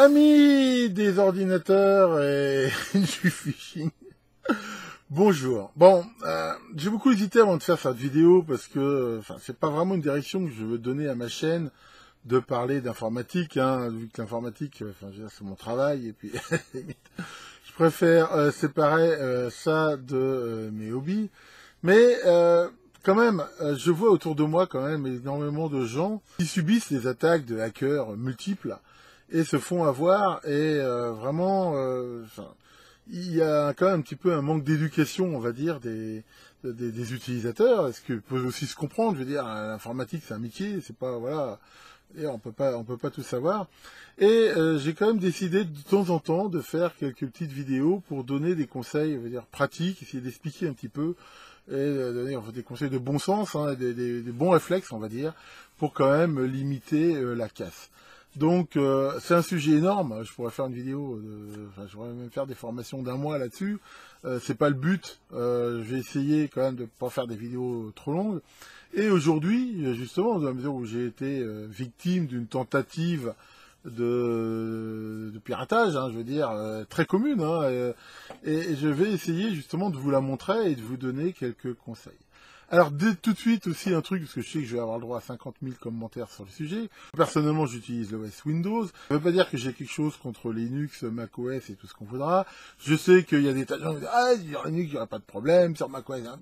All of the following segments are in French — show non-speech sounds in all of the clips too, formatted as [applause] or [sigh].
Amis des ordinateurs et [laughs] du phishing, bonjour. Bon, euh, j'ai beaucoup hésité avant de faire cette vidéo parce que enfin, c'est pas vraiment une direction que je veux donner à ma chaîne de parler d'informatique, hein, vu que l'informatique, euh, enfin, c'est mon travail, et puis [laughs] je préfère euh, séparer euh, ça de mes hobbies. Mais quand même, je vois autour de moi quand même énormément de gens qui subissent les attaques de hackers multiples et se font avoir et euh, vraiment euh, il y a quand même un petit peu un manque d'éducation on va dire des, des, des utilisateurs ce qu'ils peut aussi se comprendre je veux dire euh, l'informatique c'est un métier c'est pas voilà et on peut pas on peut pas tout savoir et j'ai quand même décidé de temps en temps de faire quelques petites vidéos pour donner des conseils je veux dire pratiques essayer d'expliquer un petit peu et donner des conseils de bon sens hein, des, des, bons réflexes on va dire pour quand même limiter la casse donc euh, c'est un sujet énorme, je pourrais faire une vidéo, euh, enfin, je pourrais même faire des formations d'un mois là-dessus. Euh, c'est pas le but, je vais essayer quand même de ne pas faire des vidéos trop longues. Et aujourd'hui, justement, dans la mesure où j'ai été victime d'une tentative de, piratage, hein, je veux dire, très commune, hein, et je vais essayer justement de vous la montrer et de vous donner quelques conseils. Alors, tout de suite aussi un truc, parce que je sais que je vais avoir le droit à 50 000 commentaires sur le sujet. Personnellement, j'utilise l'OS Windows. Ça veut pas dire que j'ai quelque chose contre Linux, Mac OS et tout ce qu'on voudra. Je sais qu'il y a des tas de gens qui disent, ah, sur Linux, il n'y aura pas de problème, sur macOS, hein,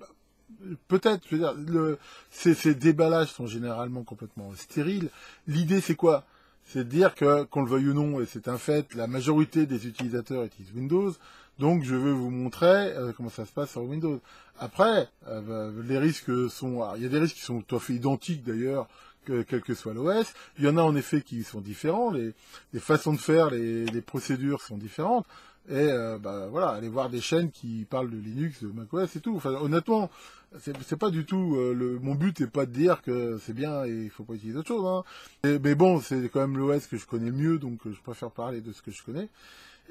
peut-être, je veux dire, ces, ces, déballages sont généralement complètement stériles. L'idée, c'est quoi C'est de dire que, qu'on le veuille ou non, et c'est un fait, la majorité des utilisateurs utilisent Windows. Donc je veux vous montrer euh, comment ça se passe sur Windows. Après, euh, euh, les risques sont, ah, il y a des risques qui sont tout à fait identiques d'ailleurs, quel que soit l'OS. Il y en a en effet qui sont différents, les, façons de faire, les, procédures sont différentes. Et bah, voilà, allez voir des chaînes qui parlent de Linux, de macOS et tout. honnêtement, c'est pas du tout mon but n'est pas de dire que c'est bien et il faut pas utiliser d'autres choses hein. mais bon c'est quand même l'OS que je connais mieux donc je préfère parler de ce que je connais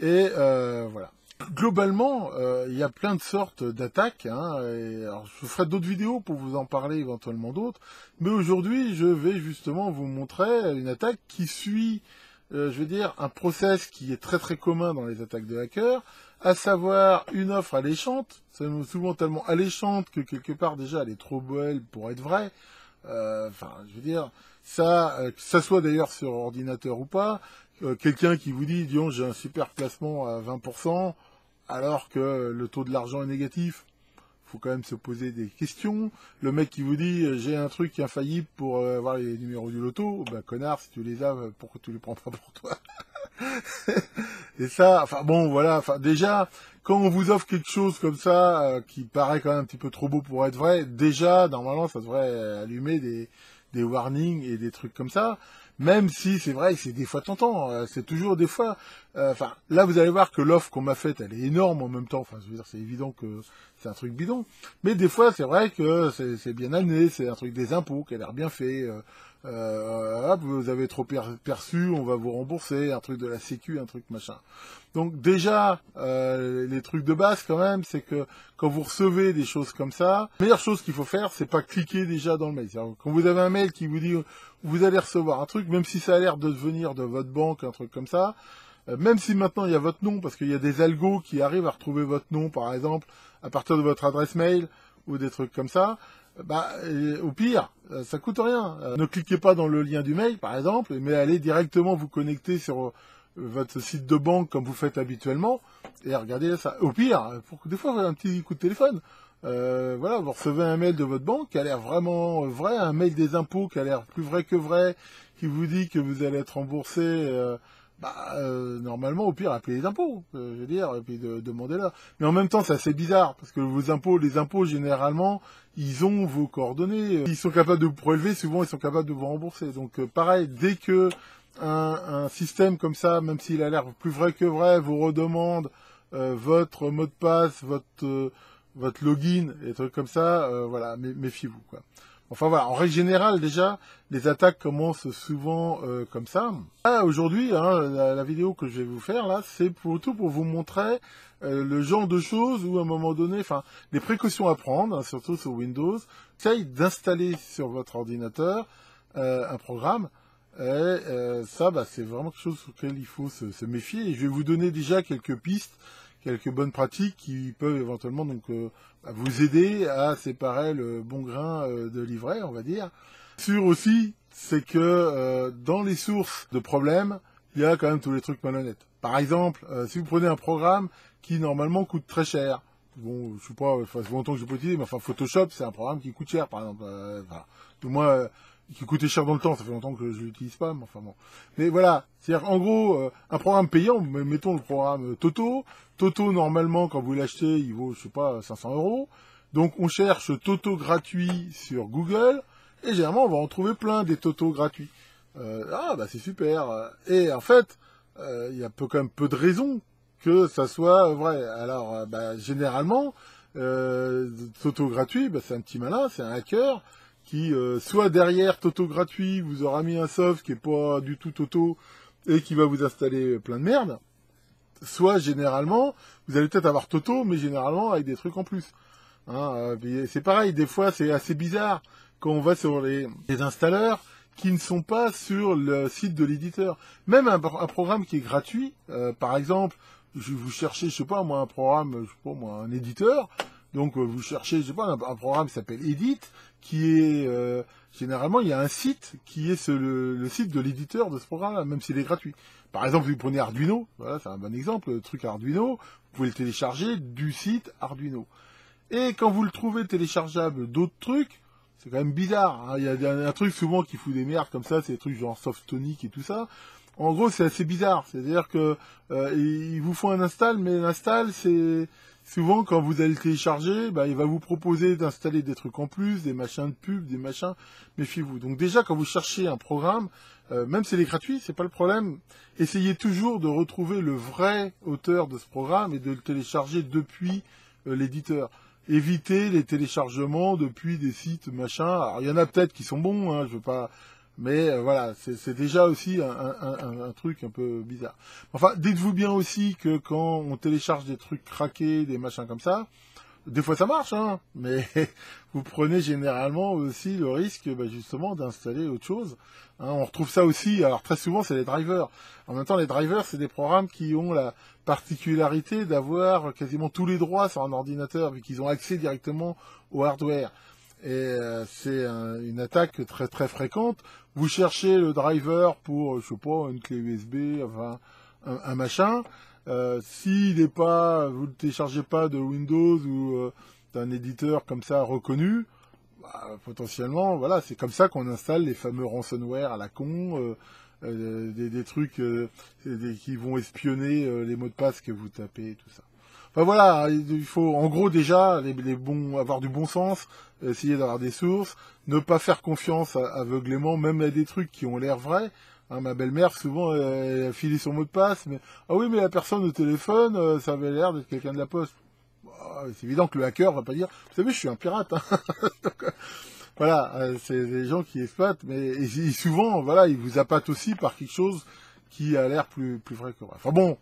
et voilà Globalement, euh, il y a plein de sortes d'attaques. Hein, je ferai d'autres vidéos pour vous en parler éventuellement d'autres. Mais aujourd'hui, je vais justement vous montrer une attaque qui suit, euh, je veux dire, un process qui est très très commun dans les attaques de hackers, à savoir une offre alléchante, souvent tellement alléchante que quelque part déjà elle est trop belle pour être vraie. Euh, enfin, je veux dire, ça, que ça soit d'ailleurs sur ordinateur ou pas, euh, quelqu'un qui vous dit, disons, j'ai un super placement à 20%, alors que le taux de l'argent est négatif, faut quand même se poser des questions. Le mec qui vous dit, euh, j'ai un truc infaillible pour euh, avoir les numéros du loto, oh ben connard, si tu les as, pourquoi tu les prends pas pour toi [laughs] Et ça, enfin bon, voilà, enfin déjà, quand on vous offre quelque chose comme ça, qui paraît quand même un petit peu trop beau pour être vrai, déjà, normalement, ça devrait allumer des warnings et des trucs comme ça même si c'est vrai que c'est des fois tentant, euh, c'est toujours des fois. Euh, enfin, là vous allez voir que l'offre qu'on m'a faite, elle est énorme en même temps. Enfin, c'est évident que c'est un truc bidon. Mais des fois, c'est vrai que c'est bien amené, c'est un truc des impôts qui a l'air bien fait. Euh, vous avez trop perçu, on va vous rembourser, un truc de la sécu, un truc machin. Donc déjà, les trucs de base quand même, c'est que quand vous recevez des choses comme ça, la meilleure chose qu'il faut faire, c'est pas cliquer déjà dans le mail. Quand vous avez un mail qui vous dit vous allez recevoir un truc, même si ça a l'air de venir de votre banque, un truc comme ça, euh, même si maintenant il y a votre nom, parce qu'il y a des algos qui arrivent à retrouver votre nom, par exemple, à partir de votre adresse mail ou des trucs comme ça, euh, bah, au pire, euh, ça coûte rien. ne cliquez pas dans le lien du mail, par exemple, mais allez directement vous connecter sur votre site de banque comme vous faites habituellement et regardez ça. Au pire, pour, des fois, un petit coup de téléphone. Euh, voilà, vous recevez un mail de votre banque qui a l'air vraiment vrai, un mail des impôts qui a l'air plus vrai que vrai, qui vous dit que vous allez être remboursé. Euh, bah, euh, normalement, au pire, appelez les impôts, je veux dire, et puis de, demandez-leur. Mais en même temps, c'est assez bizarre, parce que vos impôts, les impôts, généralement, ils ont vos coordonnées. Ils sont capables de vous prélever, souvent, ils sont capables de vous rembourser. Donc, pareil, dès que un, un système comme ça, même s'il a l'air plus vrai que vrai, vous redemande votre mot de passe, votre votre login et trucs comme ça, euh, voilà, méfiez-vous. Quoi. Enfin voilà, en règle générale déjà, les attaques commencent souvent euh, comme ça. Ah, aujourd'hui, hein, la, vidéo que je vais vous faire là, c'est tout, pour vous montrer euh, le genre de choses où à un moment donné, enfin, les précautions à prendre, hein, surtout sur Windows. ça, d'installer sur votre ordinateur euh, un programme. Et ça, bah, c'est vraiment quelque chose lequel il faut se, se méfier. Et je vais vous donner déjà quelques pistes quelques bonnes pratiques qui peuvent éventuellement donc euh, vous aider à séparer le bon grain euh, de l'ivraie, on va dire. Sûr aussi, c'est que euh, dans les sources de problèmes, il y a quand même tous les trucs malhonnêtes. Par exemple, si vous prenez un programme qui normalement coûte très cher, bon, je sais pas, ça fait longtemps que je peux utiliser, mais enfin Photoshop, c'est un programme qui coûte cher, par exemple qui coûtait cher dans le temps, ça fait longtemps que je l'utilise pas, mais enfin bon. Mais voilà, c'est-à-dire en gros, euh, un programme payant, mettons le programme euh, Toto. Toto, normalement, quand vous l'achetez, il vaut, je sais pas, 500 euros. Donc on cherche Toto gratuit sur Google, et généralement on va en trouver plein des Toto gratuits. Euh, ah bah c'est super. Et en fait, il y a peu, quand même peu de raisons que ça soit vrai. Alors bah, généralement, Toto gratuit, bah, c'est un petit malin, c'est un hacker qui euh, soit derrière Toto gratuit vous aura mis un soft qui est pas du tout Toto et qui va vous installer plein de merde, soit généralement vous allez peut-être avoir Toto mais généralement avec des trucs en plus. Hein, euh, c'est pareil, des fois c'est assez bizarre quand on va sur les, installeurs qui ne sont pas sur le site de l'éditeur. Même un, programme qui est gratuit, euh, par exemple, je vous cherchez, je sais pas moi, un programme, je sais pas moi, un éditeur, donc euh, vous cherchez, je sais pas, un, programme qui s'appelle Edit, qui est euh, généralement il y a un site qui est le, site de l'éditeur de ce programme, même s'il est gratuit. Par exemple, vous prenez Arduino, voilà, c'est un bon exemple, le truc Arduino, vous pouvez le télécharger du site Arduino. Et quand vous le trouvez téléchargeable d'autres trucs, c'est quand même bizarre. Hein. Il y a un, truc souvent qui fout des merdes comme ça, c'est des trucs genre Softonic et tout ça. En gros, c'est assez bizarre. C'est-à-dire que euh, ils vous font un install, mais l'install, c'est souvent quand vous allez le télécharger, bah, il va vous proposer d'installer des trucs en plus, des machins de pub, des machins, méfiez-vous. Donc déjà quand vous cherchez un programme, euh, même s'il si est gratuit, c'est pas le problème. Essayez toujours de retrouver le vrai auteur de ce programme et de le télécharger depuis euh, l'éditeur. Évitez les téléchargements depuis des sites machins... Alors il y en a peut-être qui sont bons, hein, je veux pas mais euh, voilà, c'est déjà aussi un, truc un peu bizarre. Enfin, dites-vous bien aussi que quand on télécharge des trucs craqués, des machins comme ça, des fois ça marche, hein, mais [laughs] vous prenez généralement aussi le risque bah, justement d'installer autre chose. Hein. on retrouve ça aussi, alors très souvent c'est les drivers. En même temps, les drivers, c'est des programmes qui ont la particularité d'avoir quasiment tous les droits sur un ordinateur, vu qu'ils ont accès directement au hardware et euh, c'est une attaque très très fréquente. Vous cherchez le driver pour, euh, je sais pas, une clé USB, enfin un, machin. Euh, S'il pas, vous ne téléchargez pas de Windows ou euh, d'un éditeur comme ça reconnu, bah, potentiellement, voilà, c'est comme ça qu'on installe les fameux ransomware à la con. Des, trucs qui vont espionner les mots de passe que vous tapez, tout ça ben voilà, il faut en gros déjà avoir du bon sens, essayer d'avoir des sources, ne pas faire confiance aveuglément, même à des trucs qui ont l'air vrais. Hein, ma belle-mère, souvent, elle a filé son mot de passe, mais ah oui, mais la personne au téléphone, euh, ça avait l'air d'être quelqu'un de la poste. Bah, c'est évident que le hacker va pas dire, vous savez, je suis un pirate. Hein. [laughs] Euh, voilà, euh, c'est des gens qui exploitent, mais souvent, voilà, ils vous appâtent aussi par quelque chose qui a l'air plus plus vrai que vrai. Enfin bon,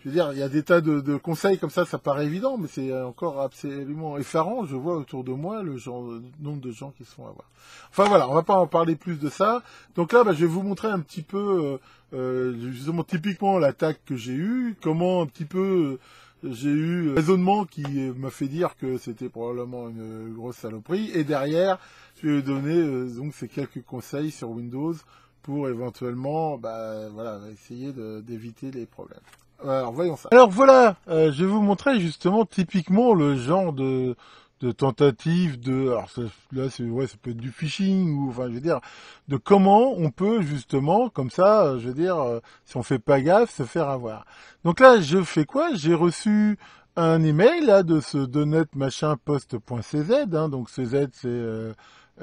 je veux dire, il y a des tas de, conseils comme ça, ça paraît évident, mais c'est encore absolument effarant. Je vois autour de moi le, genre, euh, nombre de gens qui se font avoir. Enfin voilà, on va pas en parler plus de ça. Donc là, bah, je vais vous montrer un petit peu, euh, euh, justement, typiquement l'attaque que j'ai eue, comment un petit peu j'ai eu un raisonnement qui m'a fait dire que c'était probablement une grosse saloperie. Et derrière, je vais vous donner donc ces quelques conseils sur Windows pour éventuellement bah, essayer d'éviter les problèmes. Alors voyons ça. Alors voilà, euh, je vais vous montrer justement typiquement le genre de, de tentative de alors là ouais ça peut être du phishing ou enfin je veux dire de comment on peut justement comme ça euh, je veux dire euh, si on fait pas gaffe se faire avoir donc là je fais quoi j'ai reçu un email là de ce donut machin postcz hein, donc cz c'est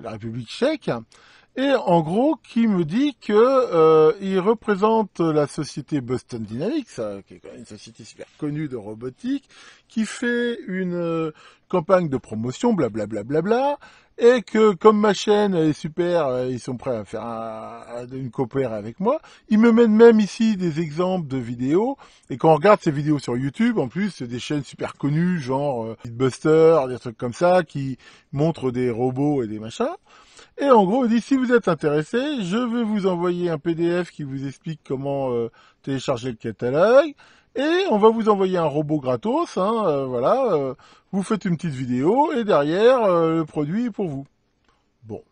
la République tchèque et en gros qui me dit que euh, il représente la société Boston Dynamics, hein, qui est quand même une société super connue de robotique, qui fait une euh, campagne de promotion, blablabla, bla bla bla, et que comme ma chaîne est super, euh, ils sont prêts à faire une coopère avec moi. Ils me mènent même ici des exemples de vidéos, et quand on regarde ces vidéos sur YouTube, en plus c'est des chaînes super connues, genre euh, des trucs comme ça, qui montrent des robots et des machins. Et en gros, il dit, si vous êtes intéressé, je vais vous envoyer un PDF qui vous explique comment euh, télécharger le catalogue. Et on va vous envoyer un robot gratos, hein, euh, voilà, euh, vous faites une petite vidéo et derrière le produit est pour vous. Bon,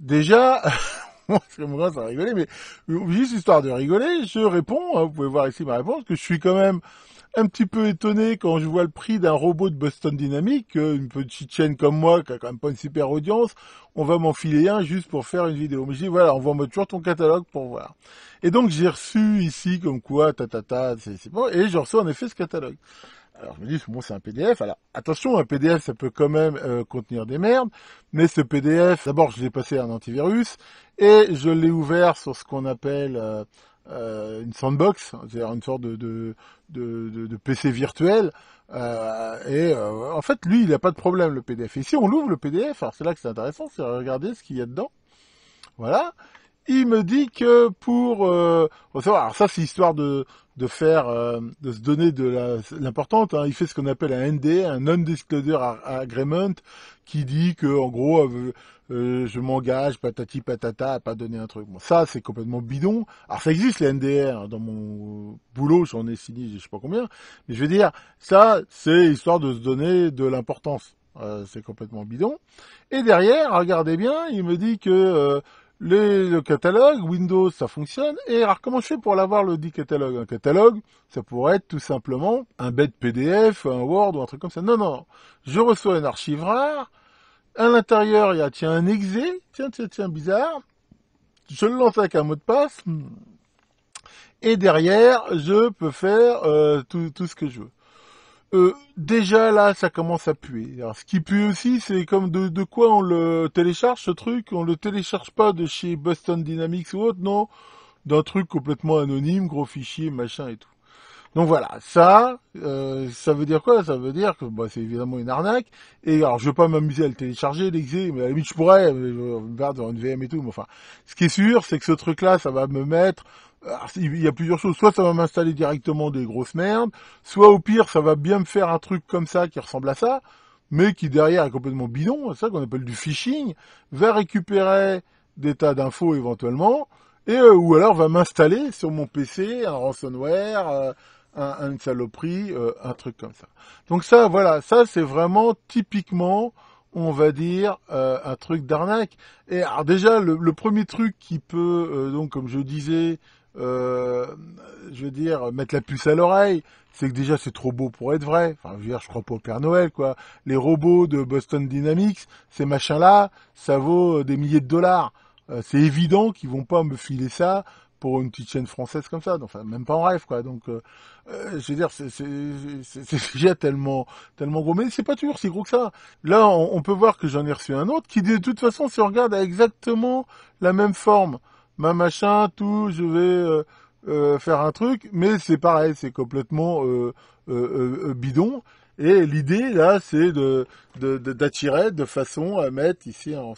déjà, [laughs] [laughs] Moi, ça rigoler, mais juste histoire de rigoler, je réponds, hein, vous pouvez voir ici ma réponse, que je suis quand même un petit peu étonné quand je vois le prix d'un robot de Boston Dynamics, euh, une petite chaîne comme moi qui a quand même pas une super audience, on va m'enfiler un juste pour faire une vidéo. Mais je dis voilà, envoie-moi toujours ton catalogue pour voir. Et donc j'ai reçu ici comme quoi, ta ta c'est bon, et je reçois en effet ce catalogue. Alors je me dis, bon, c'est un PDF. Alors attention, un PDF, ça peut quand même euh, contenir des merdes. Mais ce PDF, d'abord, je l'ai passé à un antivirus et je l'ai ouvert sur ce qu'on appelle euh, euh, une sandbox, c'est-à-dire une sorte de, PC virtuel. et en fait, lui, il n'a pas de problème, le PDF. Et si on l'ouvre, le PDF, alors c'est là que c'est intéressant, c'est regarder ce qu'il y a dedans. Voilà il me dit que pour alors ça c'est histoire de, de faire, euh, de se donner de l'importante. Hein. Il fait ce qu'on appelle un ND, un Non-Disclosure Agreement, qui dit que en gros, euh, euh, je m'engage patati patata à pas donner un truc. Bon, ça c'est complètement bidon. Alors ça existe les NDR hein. dans mon boulot, j'en ai signé je sais pas combien, mais je veux dire ça c'est histoire de se donner de l'importance. c'est complètement bidon. Et derrière, regardez bien, il me dit que le catalogue, Windows, ça fonctionne. Et alors, comment je fais pour l'avoir le dit catalogue Un catalogue, ça pourrait être tout simplement un bête PDF, un Word ou un truc comme ça. Non, non. Je reçois une archive rare. À l'intérieur, il y a, tiens, un exe, Tiens, tiens, tiens, bizarre. Je le lance avec un mot de passe. Et derrière, je peux faire euh, tout ce que je veux euh, déjà là, ça commence à puer. Alors, ce qui pue aussi, c'est comme de, quoi on le télécharge ce truc. On le télécharge pas de chez Boston Dynamics ou autre, non, d'un truc complètement anonyme, gros fichier, machin et tout. Donc voilà, ça, euh, ça veut dire quoi Ça veut dire que bah, c'est évidemment une arnaque. Et alors, je vais pas m'amuser à le télécharger, l'exé, mais à la limite je pourrais, me dans une VM et tout. Mais enfin, ce qui est sûr, c'est que ce truc-là, ça va me mettre il y a plusieurs choses. Soit ça va m'installer directement des grosses merdes, soit au pire, ça va bien me faire un truc comme ça qui ressemble à ça, mais qui derrière est complètement bidon, ça qu'on appelle du phishing, va récupérer des tas d'infos éventuellement, et euh, ou alors va m'installer sur mon PC un ransomware, euh, un, une saloperie, euh, un truc comme ça. Donc ça, voilà, ça c'est vraiment typiquement on va dire un truc d'arnaque. Et alors déjà le, premier truc qui peut donc comme je disais euh, je veux dire, mettre la puce à l'oreille, c'est que déjà c'est trop beau pour être vrai. Enfin, je crois pas au Père Noël, quoi. Les robots de Boston Dynamics, ces machins-là, ça vaut euh, des milliers de dollars. Euh, c'est évident qu'ils vont pas me filer ça pour une petite chaîne française comme ça. Enfin, même pas en rêve, quoi. Donc, je veux dire, c'est [laughs] déjà tellement, tellement gros. Mais c'est pas toujours si gros que ça. Là, on, peut voir que j'en ai reçu un autre qui, de toute façon, se regarde à exactement la même forme ma machin, tout, je vais euh, euh, faire un truc, mais c'est pareil, c'est complètement euh, bidon. Et l'idée là, c'est d'attirer de, façon à mettre ici en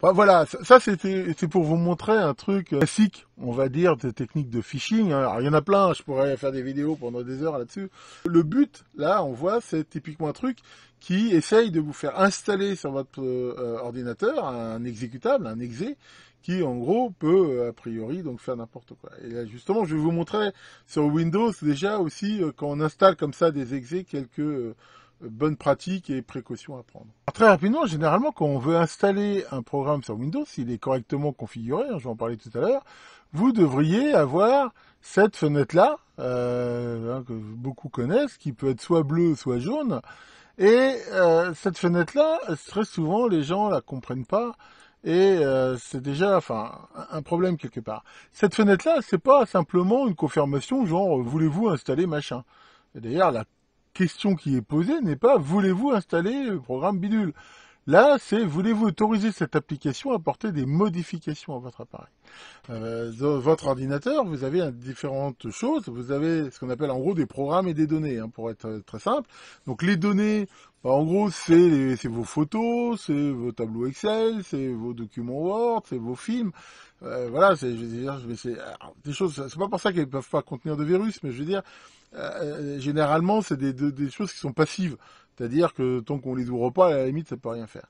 et voilà, ça, c'était pour vous montrer un truc classique, on va dire, des techniques de phishing. Hein. il y en a plein, je pourrais faire des vidéos pendant des heures là-dessus. Le but, là, on voit, c'est typiquement un truc qui essaye de vous faire installer sur votre ordinateur un exécutable, un exe, qui en gros peut euh, a priori donc faire n'importe quoi. Et là justement, je vais vous montrer sur Windows déjà aussi euh, quand on installe comme ça des exés quelques euh, bonnes pratiques et précautions à prendre. très rapidement, généralement, quand on veut installer un programme sur Windows, s'il est correctement configuré, hein, je vais en parler tout à l'heure, vous devriez avoir cette fenêtre-là, hein, que beaucoup connaissent, qui peut être soit bleue, soit jaune. Et cette fenêtre-là, très souvent, les gens la comprennent pas et euh, c'est déjà enfin un problème quelque part. Cette fenêtre là, c'est pas simplement une confirmation genre euh, voulez-vous installer machin. D'ailleurs la question qui est posée n'est pas voulez-vous installer le programme bidule. Là, c'est voulez-vous autoriser cette application à apporter des modifications à votre appareil. Euh, dans votre ordinateur, vous avez différentes choses. Vous avez ce qu'on appelle en gros des programmes et des données, hein, pour être très simple. Donc les données, bah, en gros, c'est vos photos, c'est vos tableaux Excel, c'est vos documents Word, c'est vos films. Euh, voilà, c'est je dire, c'est des choses. C'est pas pour ça qu'elles peuvent pas contenir de virus, mais je veux dire, euh, euh, généralement, c'est des, choses qui sont passives, c'est-à-dire que tant qu'on les ouvre pas, à la limite, ça peut rien faire.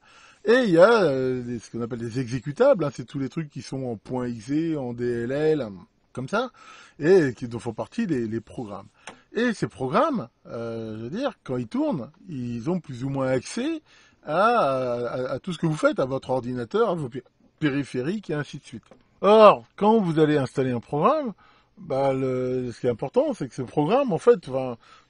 Et il y a ce qu'on appelle des exécutables, hein, c'est tous les trucs qui sont en .exe, en DLL, comme ça, et qui font partie des programmes. Et ces programmes, euh, je veux dire, quand ils tournent, ils ont plus ou moins accès à, tout ce que vous faites, à votre ordinateur, à vos périphériques et ainsi de suite. Or, quand vous allez installer un programme, bah, ce qui est important, c'est que ce programme, en fait,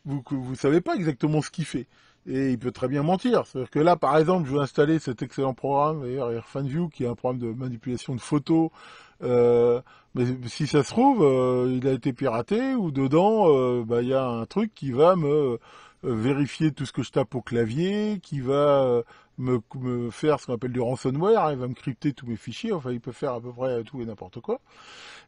vous ne savez pas exactement ce qu'il fait. Et il peut très bien mentir. C'est-à-dire que là, par exemple, je vais installer cet excellent programme, d'ailleurs, AirFanView, qui est un programme de manipulation de photos euh, mais si ça se trouve, euh, il a été piraté ou dedans, euh, bah, il y a un truc qui va me vérifier tout ce que je tape au clavier, qui va me, me faire ce qu'on appelle du ransomware, hein. il va me crypter tous mes fichiers, enfin il peut faire à peu près tout et n'importe quoi.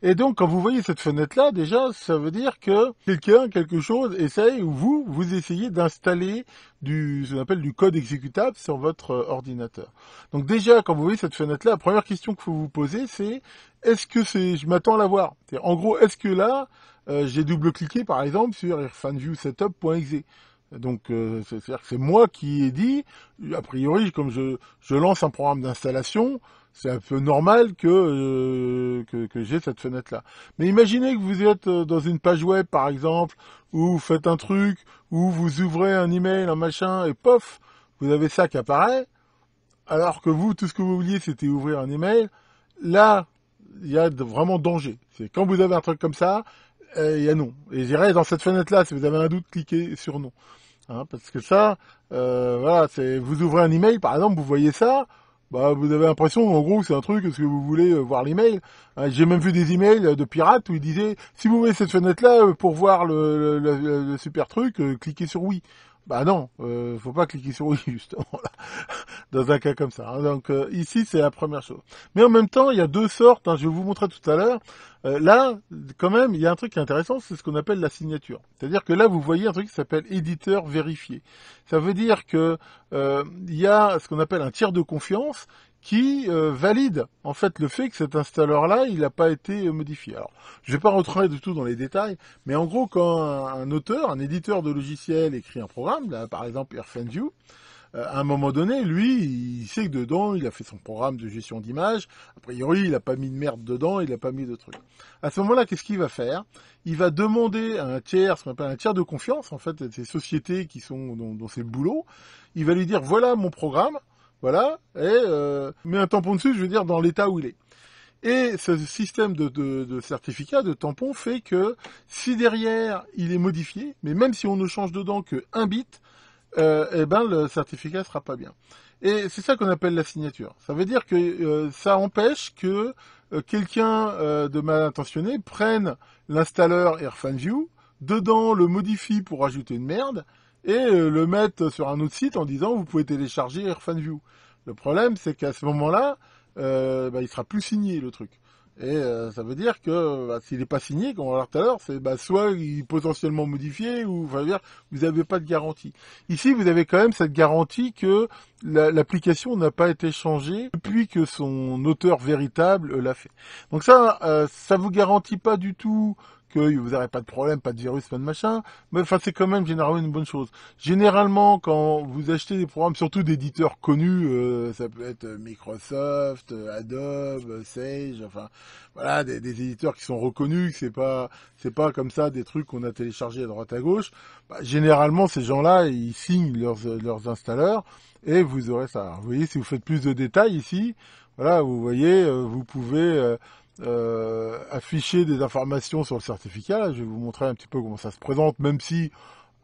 Et donc quand vous voyez cette fenêtre-là, déjà, ça veut dire que quelqu'un, quelque chose, essaye, ou vous, vous essayez d'installer du, ce qu'on appelle du code exécutable sur votre ordinateur. Donc déjà, quand vous voyez cette fenêtre-là, la première question que vous vous posez, c'est est-ce que c'est, je m'attends à la voir. En gros, est-ce que là, euh, j'ai double-cliqué par exemple sur fanviewsetup.exe. Donc euh, c'est-à-dire que c'est moi qui ai dit, a priori, comme je, lance un programme d'installation, c'est un peu normal que, euh, que, que j'ai cette fenêtre-là. Mais imaginez que vous êtes dans une page web, par exemple, où vous faites un truc, où vous ouvrez un email, un machin, et pof, vous avez ça qui apparaît, alors que vous, tout ce que vous vouliez, c'était ouvrir un email. Là, il y a vraiment danger. C'est quand vous avez un truc comme ça, eh, il y a non. Et j'irai dans cette fenêtre-là, si vous avez un doute, cliquez sur non. Hein, parce que ça, euh, voilà, c'est vous ouvrez un email, par exemple, vous voyez ça, bah, vous avez l'impression, en gros, c'est un truc, est-ce que vous voulez euh, voir l'email hein, J'ai même vu des emails euh, de pirates où ils disaient, si vous voulez cette fenêtre-là pour voir le, super truc, cliquez sur oui. Bah non, euh, faut pas cliquer sur oui, [laughs] justement dans un cas comme ça. Hein. Donc euh, ici, c'est la première chose. Mais en même temps, il y a deux sortes, hein, je vais vous montrer tout à l'heure. Euh, là, quand même, il y a un truc qui est intéressant, c'est ce qu'on appelle la signature. C'est-à-dire que là, vous voyez un truc qui s'appelle éditeur vérifié. Ça veut dire que euh, il y a ce qu'on appelle un tiers de confiance qui valide en fait le fait que cet installeur-là, il n'a pas été modifié. Alors, je ne vais pas rentrer du tout dans les détails, mais en gros, quand un, auteur, un éditeur de logiciel écrit un programme, là, par exemple AirFanView, euh, à un moment donné, lui, il sait que dedans, il a fait son programme de gestion d'image. A priori, il n'a pas mis de merde dedans, il n'a pas mis de trucs. À ce moment-là, qu'est-ce qu'il va faire Il va demander à un tiers, ce qu'on appelle un tiers de confiance, en fait, ces sociétés qui sont dans, dans ces boulots. Il va lui dire, voilà mon programme, voilà, et euh, un tampon dessus, je veux dire, dans l'état où il est. Et ce système de, de, de, certificat, de tampon, fait que si derrière il est modifié, mais même si on ne change dedans que un bit, euh, eh ben le certificat sera pas bien. Et c'est ça qu'on appelle la signature. Ça veut dire que euh, ça empêche que euh, quelqu'un euh, de mal intentionné prenne l'installeur AirFanView, dedans le modifie pour ajouter une merde et le mette sur un autre site en disant vous pouvez télécharger AirFanView. Le problème c'est qu'à ce moment-là, bah, il sera plus signé le truc. Et euh, ça veut dire que bah, s'il n'est pas signé, comme on va voir tout à l'heure, c'est bah, soit il est potentiellement modifié, ou enfin, dire, vous n'avez pas de garantie. Ici, vous avez quand même cette garantie que l'application n'a pas été changée depuis que son auteur véritable euh, l'a fait. Donc ça, euh, ça vous garantit pas du tout que vous n'aurez pas de problème, pas de virus, pas de machin. Mais enfin, c'est quand même généralement une bonne chose. Généralement, quand vous achetez des programmes, surtout d'éditeurs connus, euh, ça peut être euh, Microsoft, Adobe, Sage, enfin, voilà, des, des éditeurs qui sont reconnus. C'est pas, c'est pas comme ça des trucs qu'on a téléchargés à droite à gauche. Bah, généralement, ces gens-là, ils signent leurs leurs installeurs et vous aurez ça. vous voyez, si vous faites plus de détails ici, voilà, vous voyez, euh, vous pouvez euh, euh, afficher des informations sur le certificat. Je vais vous montrer un petit peu comment ça se présente, même si,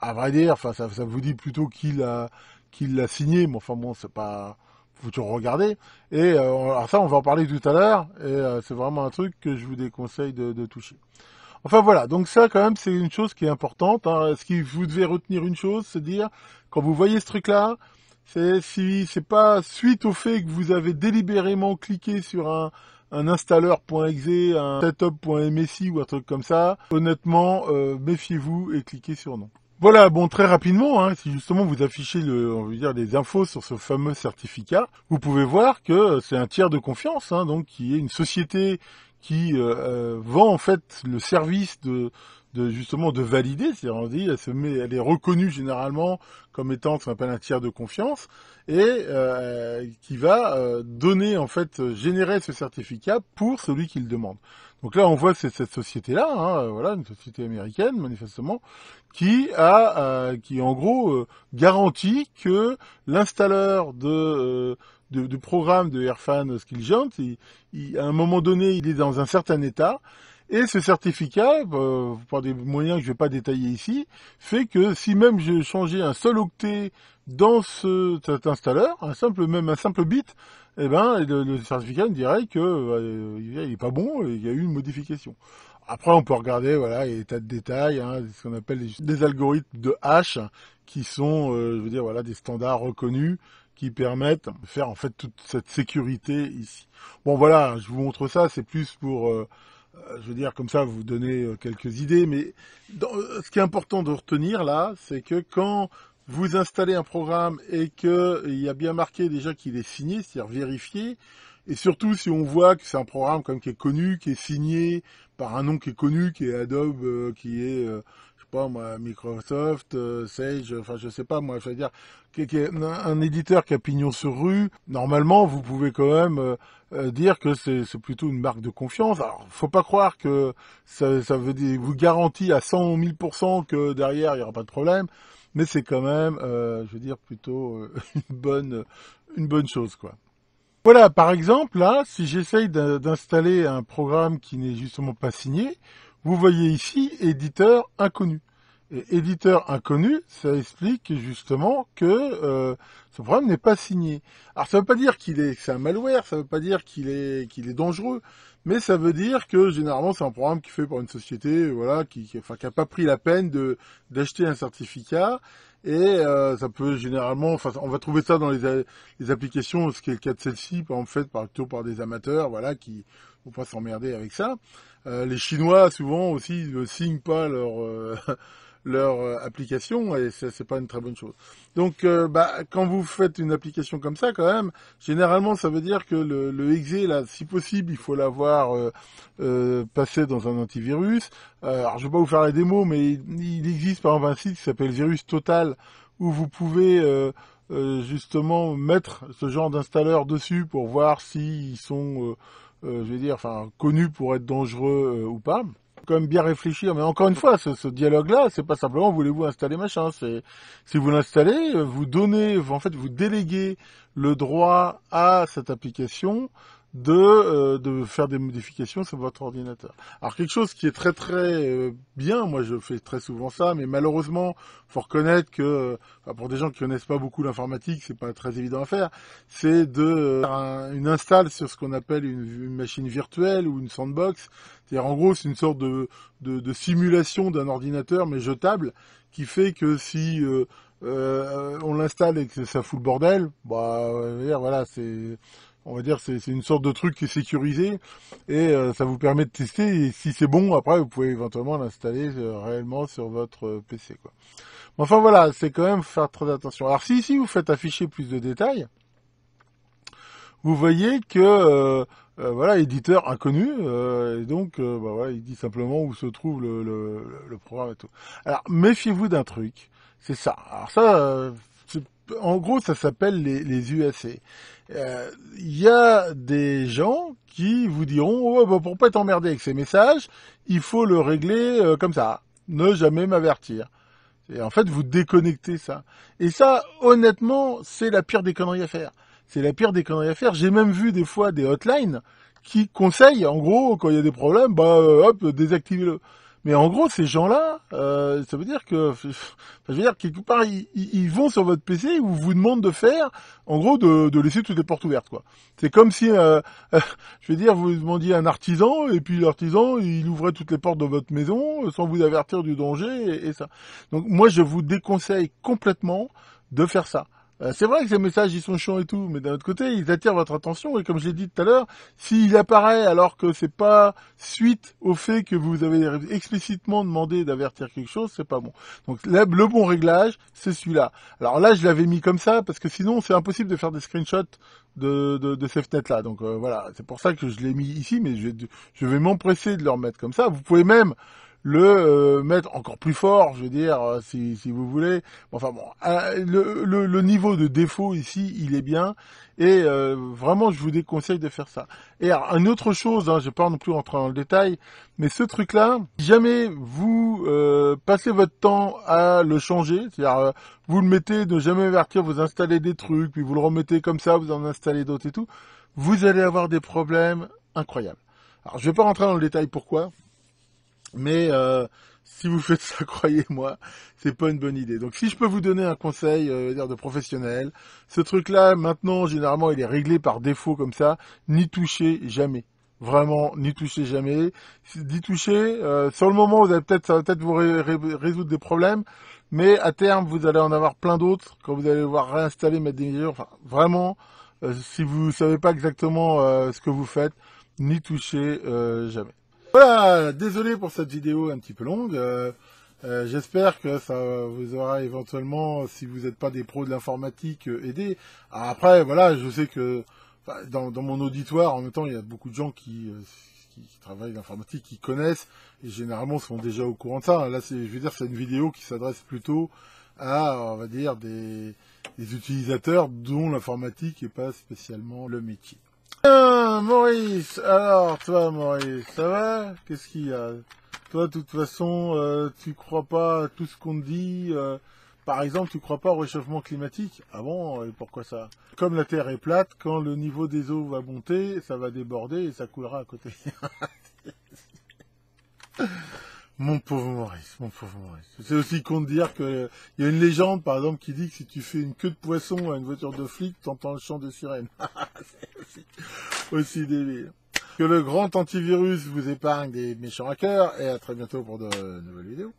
à vrai dire, enfin, ça, ça vous dit plutôt qu'il a qu'il l'a signé, mais enfin bon, c'est pas vous toujours regarder. Et euh, alors ça, on va en parler tout à l'heure. Et c'est vraiment un truc que je vous déconseille de, de toucher. Enfin voilà, donc ça quand même c'est une chose qui est importante. Hein. Ce qui vous devez retenir une chose, c'est dire quand vous voyez ce truc-là, c'est si c'est pas suite au fait que vous avez délibérément cliqué sur un, un installeur.exe, un setup.msi ou un truc comme ça. Honnêtement, euh, méfiez-vous et cliquez sur non. Voilà, bon, très rapidement, hein, si justement vous affichez le, on veut dire, les infos sur ce fameux certificat, vous pouvez voir que euh, c'est un tiers de confiance, hein, donc qui est une société qui euh, euh, vend en fait le service de, de justement de valider, c'est-à-dire on dit elle se met, elle est reconnue généralement comme étant ce qu'on un tiers de confiance et euh, qui va euh, donner en fait générer ce certificat pour celui qui le demande. Donc là on voit c'est cette société là, hein, euh, voilà une société américaine manifestement qui a qui en gros garantit que l'installeur de de, programme de Airfan ce Il, il, à un moment donné, il est dans un certain état. Et ce certificat, bah, par des moyens que je ne vais pas détailler ici, fait que si même je changeais un seul octet dans ce, cet installeur, un simple même un simple bit, et eh ben le, certificat me dirait que euh, il n'est pas bon, il y a eu une modification. Après, on peut regarder, voilà, il y a tas de détails, hein, ce qu'on appelle des algorithmes de hash, qui sont, euh, je veux dire, voilà, des standards reconnus qui permettent de faire en fait toute cette sécurité ici. Bon voilà, je vous montre ça, c'est plus pour, euh, euh, je veux dire comme ça, vous donner euh, quelques idées, mais ce qui est important de retenir là, c'est que quand vous installez un programme et qu'il y a bien marqué déjà qu'il est signé, c'est-à-dire vérifié, et surtout si on voit que c'est un programme comme qui est connu, qui est signé par un nom qui est connu, qui est Adobe, qui est pas moi, Microsoft, euh, Sage, enfin je sais pas moi, je veux dire, un, éditeur qui a pignon sur rue, normalement vous pouvez quand même euh, euh, dire que c'est plutôt une marque de confiance. Alors faut pas croire que ça, veut dire, vous garantit à 100 000% que derrière il n'y aura pas de problème, mais c'est quand même, je veux dire, plutôt [laughs] une bonne, une bonne chose quoi. Voilà, par exemple, là, si j'essaye d'installer un programme qui n'est justement pas signé, vous voyez ici éditeur inconnu. Et éditeur inconnu, ça explique justement que euh, ce programme n'est pas signé. Alors ça ne veut pas dire qu'il est, c'est un malware, ça ne veut pas dire qu'il est, qu'il est dangereux, mais ça veut dire que généralement c'est un programme qui est fait par une société, voilà, qui, qui, enfin, a pas pris la peine de d'acheter un certificat et euh, ça peut généralement, enfin, on va trouver ça dans les, les applications, ce qui est le cas de celle-ci, en fait, plutôt par des amateurs, voilà, qui vont pas s'emmerder avec ça. Euh, les Chinois, souvent aussi, ne signent pas leur euh, leur euh, application et c'est pas une très bonne chose. Donc euh, bah, quand vous faites une application comme ça quand même, généralement ça veut dire que le, le exe là, si possible, il faut l'avoir euh, euh passé dans un antivirus. alors je vais pas vous faire la démo, mais il, existe par exemple un site qui s'appelle Virus Total où vous pouvez justement mettre ce genre d'installeur dessus pour voir s'ils sont, je vais dire, enfin connus pour être dangereux ou pas quand même bien réfléchir. Mais encore une fois, ce, ce dialogue-là, c'est pas simplement voulez-vous installer machin. C'est si vous l'installez, vous donnez, en fait, vous déléguez le droit à cette application de, euh, de faire des modifications sur votre ordinateur. Alors quelque chose qui est très très euh, bien, moi je fais très souvent ça, mais malheureusement, faut reconnaître que euh, pour des gens qui connaissent pas beaucoup l'informatique, c'est pas très évident à faire, c'est de faire une install sur ce qu'on appelle une, machine virtuelle ou une sandbox. C'est-à-dire en gros c'est une sorte de, de, de simulation d'un ordinateur mais jetable qui fait que si on l'installe et que ça fout le bordel, bah voilà, c'est on va dire, c'est une sorte de truc qui est sécurisé et euh, ça vous permet de tester. Et si c'est bon, après, vous pouvez éventuellement l'installer euh, réellement sur votre euh, PC. Quoi. Mais enfin voilà, c'est quand même faire très attention. Alors si ici vous faites afficher plus de détails, vous voyez que voilà, éditeur inconnu, et donc bah, voilà, il dit simplement où se trouve le, le programme et tout. Alors méfiez-vous d'un truc, c'est ça. Alors ça en gros, ça s'appelle les, les UAC. Il euh, y a des gens qui vous diront, oh, bah, pour pas être emmerdé avec ces messages, il faut le régler euh, comme ça. Ne jamais m'avertir. Et en fait, vous déconnectez ça. Et ça, honnêtement, c'est la pire des conneries à faire. C'est la pire des conneries à faire. J'ai même vu des fois des hotlines qui conseillent, en gros, quand il y a des problèmes, bah, euh, hop, désactivez-le. Mais en gros, ces gens-là, euh, ça veut dire que, [laughs] je veux dire quelque part, ils, vont sur votre PC ou vous demandent de faire, en gros, de, laisser toutes les portes ouvertes, quoi. C'est comme si, euh, [laughs] je veux dire, vous demandiez un artisan et puis l'artisan, il ouvrait toutes les portes de votre maison euh, sans vous avertir du danger et ça. Donc moi, je vous déconseille complètement de faire ça. Euh, c'est vrai que ces messages ils sont chiants et tout, mais d'un autre côté ils attirent votre attention et comme je l'ai dit tout à l'heure, s'il apparaît alors que c'est pas suite au fait que vous avez explicitement demandé d'avertir quelque chose, c'est pas bon. Donc le bon réglage c'est celui-là. Alors là je l'avais mis comme ça parce que sinon c'est impossible de faire des screenshots de, de, de ces fenêtres là. Donc euh, voilà, c'est pour ça que je l'ai mis ici, mais je je vais m'empresser de le remettre comme ça. Vous pouvez même le euh, mettre encore plus fort, je veux dire, euh, si, vous voulez. Enfin bon, euh, le, niveau de défaut ici, il est bien. Et vraiment, je vous déconseille de faire ça. Et alors, une autre chose, hein, je ne vais pas non plus rentrer dans le détail, mais ce truc-là, jamais vous passez votre temps à le changer, c'est-à-dire vous le mettez, ne jamais avertir, vous installez des trucs, puis vous le remettez comme ça, vous en installez d'autres et tout, vous allez avoir des problèmes incroyables. Alors, je ne vais pas rentrer dans le détail pourquoi, mais euh, si vous faites ça, [laughs] croyez-moi, c'est pas une bonne idée. Donc si je peux vous donner un conseil euh, de professionnel, ce truc-là, maintenant, généralement, il est réglé par défaut comme ça, n'y touchez jamais. Vraiment, n'y touchez jamais. D'y toucher, euh, sur le moment, vous allez peut-être, ça va peut-être vous résoudre des problèmes, mais à terme, vous allez en avoir plein d'autres quand vous allez voir réinstaller, mettre des mesures. Enfin, vraiment, euh, si vous ne savez pas exactement ce que vous faites, n'y touchez jamais. Voilà, désolé pour cette vidéo un petit peu longue. Euh, euh, j'espère que ça vous aura éventuellement, si vous n'êtes pas des pros de l'informatique, euh, aidé. Après, voilà, je sais que bah, dans, mon auditoire, en même temps, il y a beaucoup de gens qui, travaillent l'informatique, qui connaissent, et généralement sont déjà au courant de ça. Là, je veux dire, c'est une vidéo qui s'adresse plutôt à, on va dire, des, des utilisateurs dont l'informatique n'est pas spécialement le métier. Euh, Maurice, alors toi Maurice, ça va Qu'est-ce qu'il y a Toi de toute façon, euh, tu crois pas à tout ce qu'on dit. Euh, par exemple, tu crois pas au réchauffement climatique Ah bon Et pourquoi ça Comme la Terre est plate, quand le niveau des eaux va monter, ça va déborder et ça coulera à côté. [laughs] Mon pauvre Maurice, mon pauvre Maurice. C'est aussi con de dire que il y a une légende, par exemple, qui dit que si tu fais une queue de poisson à une voiture de flic, t'entends le chant de sirène. [laughs] c'est aussi, aussi débile. Que le grand antivirus vous épargne des méchants hackers et à très bientôt pour de nouvelles vidéos.